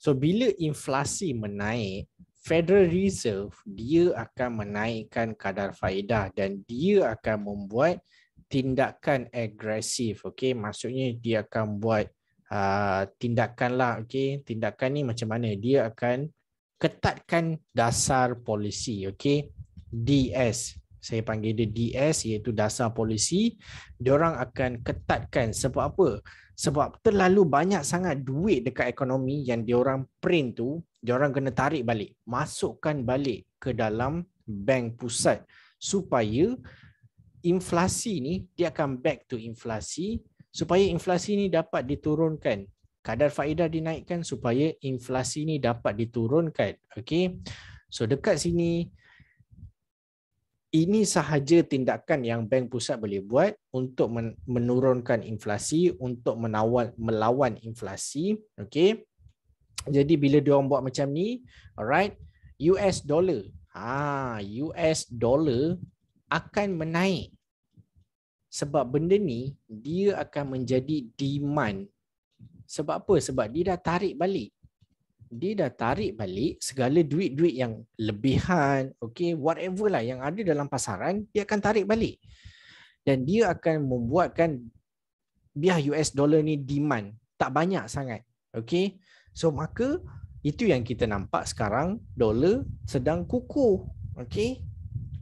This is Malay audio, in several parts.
So bila inflasi menaik, Federal Reserve dia akan menaikkan kadar faedah dan dia akan membuat tindakan agresif. Okey, maksudnya dia akan buat uh, tindakan lah. Okey, tindakan ni macam mana? Dia akan ketatkan dasar polisi. Okey, DS saya panggil dia DS iaitu dasar polisi Orang akan ketatkan sebab apa sebab terlalu banyak sangat duit dekat ekonomi yang orang print tu orang kena tarik balik masukkan balik ke dalam bank pusat supaya inflasi ni dia akan back to inflasi supaya inflasi ni dapat diturunkan kadar faedah dinaikkan supaya inflasi ni dapat diturunkan okey so dekat sini ini sahaja tindakan yang bank pusat boleh buat untuk menurunkan inflasi untuk menawal melawan inflasi okey jadi bila dia orang buat macam ni alright US dollar ha US dollar akan menaik sebab benda ni dia akan menjadi demand sebab apa sebab dia dah tarik balik dia dah tarik balik segala duit-duit yang lebihan, okay, whatever lah yang ada dalam pasaran, dia akan tarik balik. Dan dia akan membuatkan biar US dollar ni demand tak banyak sangat. Okay, so maka itu yang kita nampak sekarang dollar sedang kuku. Okay,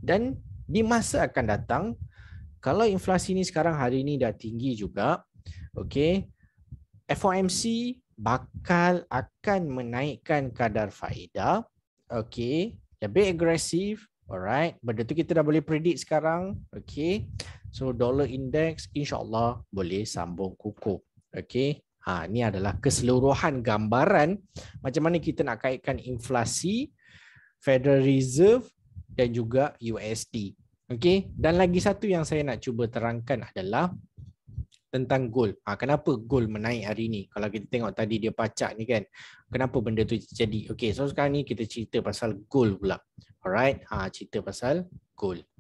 dan di masa akan datang, kalau inflasi ni sekarang hari ni dah tinggi juga, okay, FOMC bakal akan menaikkan kadar faedah. Okey, lebih agresif. Alright, benda tu kita dah boleh predict sekarang. Okey. So dollar index insya-Allah boleh sambung kukuh. Okey. Ha, ini adalah keseluruhan gambaran macam mana kita nak kaitkan inflasi Federal Reserve dan juga USD. Okey, dan lagi satu yang saya nak cuba terangkan adalah tentang gold. Ha, ah, kenapa gold menaik hari ini? Kalau kita tengok tadi dia pacak ni kan. Kenapa benda tu jadi? Okey, so sekarang ni kita cerita pasal gold pula. Alright, ha, cerita pasal gold.